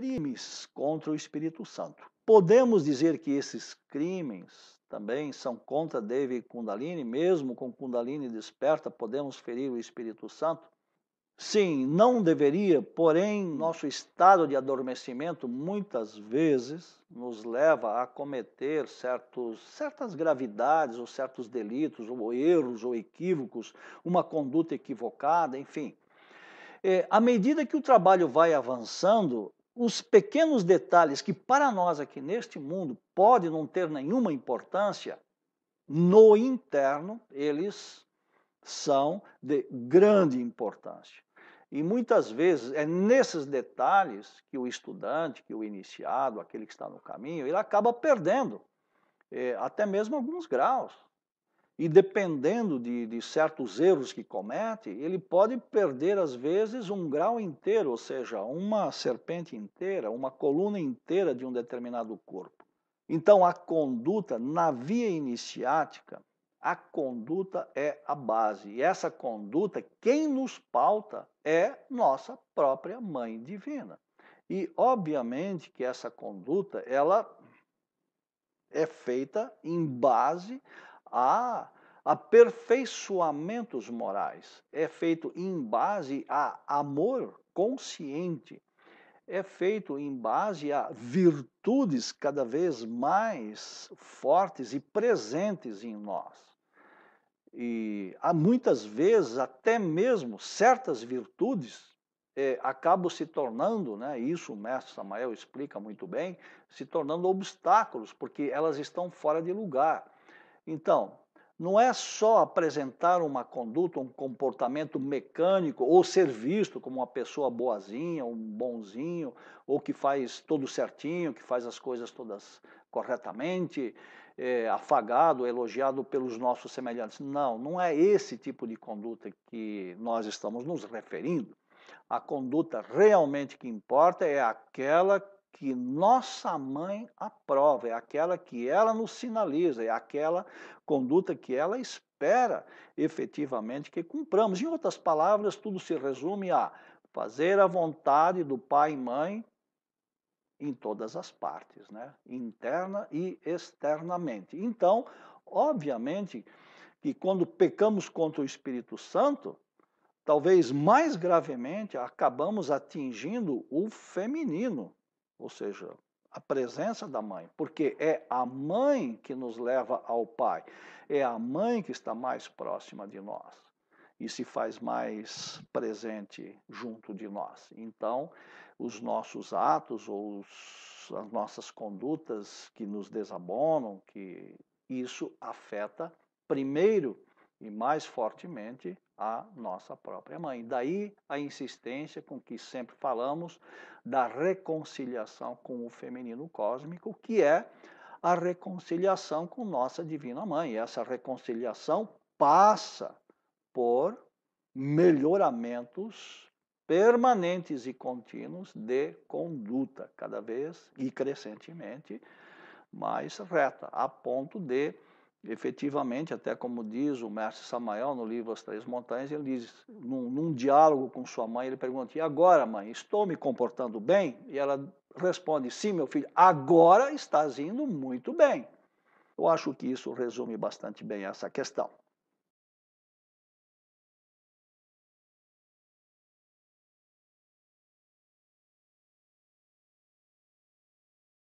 crimes contra o Espírito Santo. Podemos dizer que esses crimes também são contra Devi e Kundalini, mesmo com Kundalini desperta, podemos ferir o Espírito Santo? Sim, não deveria, porém, nosso estado de adormecimento muitas vezes nos leva a cometer certos, certas gravidades ou certos delitos, ou erros ou equívocos, uma conduta equivocada, enfim. É, à medida que o trabalho vai avançando, os pequenos detalhes que para nós aqui neste mundo pode não ter nenhuma importância, no interno eles são de grande importância. E muitas vezes é nesses detalhes que o estudante, que o iniciado, aquele que está no caminho, ele acaba perdendo é, até mesmo alguns graus. E dependendo de, de certos erros que comete, ele pode perder, às vezes, um grau inteiro, ou seja, uma serpente inteira, uma coluna inteira de um determinado corpo. Então, a conduta, na via iniciática, a conduta é a base. E essa conduta, quem nos pauta é nossa própria mãe divina. E obviamente que essa conduta, ela é feita em base a aperfeiçoamentos morais, é feito em base a amor consciente, é feito em base a virtudes cada vez mais fortes e presentes em nós. E há muitas vezes, até mesmo certas virtudes é, acabam se tornando, né, isso o mestre Samael explica muito bem, se tornando obstáculos, porque elas estão fora de lugar então, não é só apresentar uma conduta, um comportamento mecânico ou ser visto como uma pessoa boazinha, um bonzinho, ou que faz tudo certinho, que faz as coisas todas corretamente, é, afagado, elogiado pelos nossos semelhantes. Não, não é esse tipo de conduta que nós estamos nos referindo. A conduta realmente que importa é aquela que nossa mãe aprova, é aquela que ela nos sinaliza, é aquela conduta que ela espera efetivamente que cumpramos. Em outras palavras, tudo se resume a fazer a vontade do pai e mãe em todas as partes, né? interna e externamente. Então, obviamente, que quando pecamos contra o Espírito Santo, talvez mais gravemente acabamos atingindo o feminino, ou seja, a presença da mãe, porque é a mãe que nos leva ao pai, é a mãe que está mais próxima de nós e se faz mais presente junto de nós. Então, os nossos atos ou os, as nossas condutas que nos desabonam, que isso afeta primeiro e mais fortemente a nossa própria mãe. Daí a insistência com que sempre falamos da reconciliação com o feminino cósmico, que é a reconciliação com nossa divina mãe. E essa reconciliação passa por melhoramentos permanentes e contínuos de conduta, cada vez e crescentemente mais reta, a ponto de efetivamente, até como diz o mestre Samael no livro As Três Montanhas, ele diz, num, num, diálogo com sua mãe, ele pergunta: E agora, mãe, estou me comportando bem? E ela responde: Sim, meu filho, agora estás indo muito bem. Eu acho que isso resume bastante bem essa questão.